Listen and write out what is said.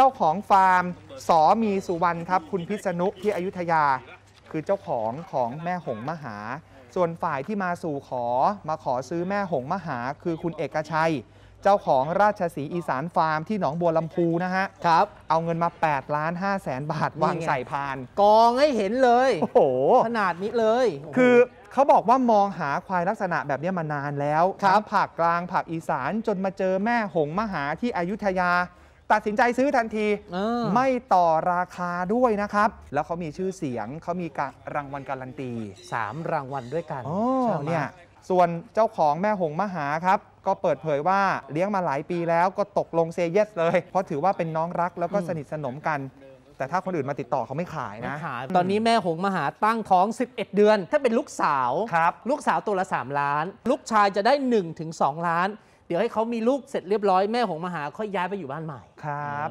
เจ้าของฟาร์มสอมีสุวรรณครับคุณพิษณุที่อยุธยา คือเจ้าของของแม่หงมหา ส่วนฝ่ายที่มาสู่ขอมาขอซื้อแม่หงมหาคือคุณเอกชัย เจ้าของราชสีอีสานฟาร์มที่หนองบัวลำพูนะฮะครับเอาเงินมา8ล้าน5แสนบาท วางใส่พาน กองให้เห็นเลยโอ้โหขนาดนี้เลย คือเขาบอกว่ามองหาควายลักษณะแบบนี้มานานแล้วรับ ผักกลางผักอีสานจนมาเจอแม่หงมหาที่อยุธยาตัดสินใจซื้อทันทีไม่ต่อราคาด้วยนะครับ แล้วเขามีชื่อเสียงเขามีการรางวัลการันตี 3 รางวัลด้วยกันเนี่ยส่วนเจ้าของแม่หงมหาครับ ก็เปิดเผยว่าเลี้ยงมาหลายปีแล้วก็ตกลงเซเยสเลย เพราะถือว่าเป็นน้องรักแล้วก็สนิทสนมกัน แต่ถ้าคนอื่นมาติดต่อเขาไม่ขายนะาตอนนี้แม่หงมหาตั้งท้อง 11 เดือน ถ้าเป็นลูกสาว ลูกสาวตัวละ 3 ล้าน ลูกชายจะได้1-2ล้านเดี๋ยวให้เขามีลูกเสร็จเรียบร้อยแม่หงมาหาค่อยย้ายไปอยู่บ้านใหม่ครับ